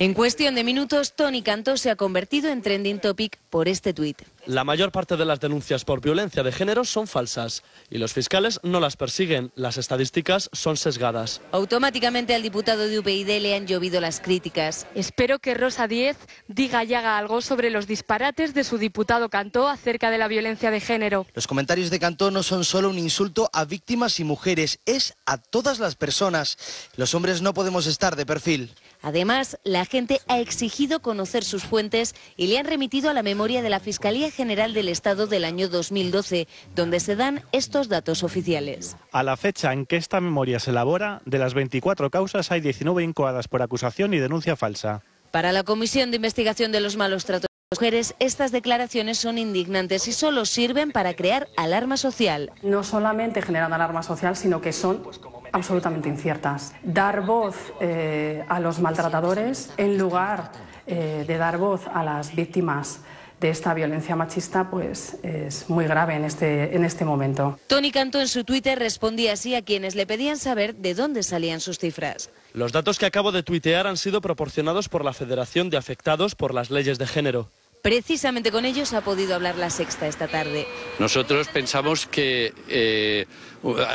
En cuestión de minutos, Tony Cantó se ha convertido en trending topic por este tuit. La mayor parte de las denuncias por violencia de género son falsas y los fiscales no las persiguen. Las estadísticas son sesgadas. Automáticamente al diputado de UPyD le han llovido las críticas. Espero que Rosa Díez diga y haga algo sobre los disparates de su diputado Cantó acerca de la violencia de género. Los comentarios de Cantó no son solo un insulto a víctimas y mujeres, es a todas las personas. Los hombres no podemos estar de perfil. Además, la gente ha exigido conocer sus fuentes y le han remitido a la memoria de la Fiscalía General del Estado del año 2012, donde se dan estos datos oficiales. A la fecha en que esta memoria se elabora, de las 24 causas hay 19 incoadas por acusación y denuncia falsa. Para la Comisión de Investigación de los Malos Tratos de Mujeres, estas declaraciones son indignantes y solo sirven para crear alarma social. No solamente generan alarma social, sino que son absolutamente inciertas. Dar voz eh, a los maltratadores en lugar eh, de dar voz a las víctimas de esta violencia machista pues es muy grave en este, en este momento. Tony Canto en su Twitter respondía así a quienes le pedían saber de dónde salían sus cifras. Los datos que acabo de tuitear han sido proporcionados por la Federación de Afectados por las Leyes de Género. Precisamente con ellos ha podido hablar la sexta esta tarde. Nosotros pensamos que... Eh,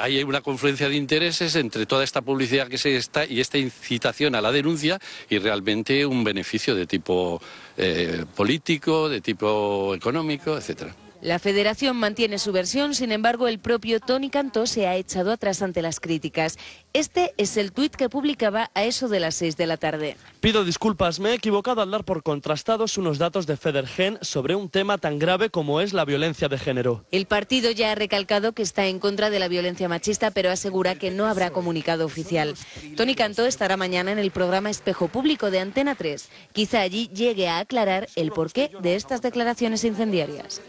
hay una confluencia de intereses entre toda esta publicidad que se está y esta incitación a la denuncia y realmente un beneficio de tipo eh, político, de tipo económico, etcétera. La federación mantiene su versión, sin embargo, el propio Tony Cantó se ha echado atrás ante las críticas. Este es el tuit que publicaba a eso de las 6 de la tarde. Pido disculpas, me he equivocado al dar por contrastados unos datos de Federgen sobre un tema tan grave como es la violencia de género. El partido ya ha recalcado que está en contra de la violencia machista, pero asegura que no habrá comunicado oficial. Tony Cantó estará mañana en el programa Espejo Público de Antena 3. Quizá allí llegue a aclarar el porqué de estas declaraciones incendiarias.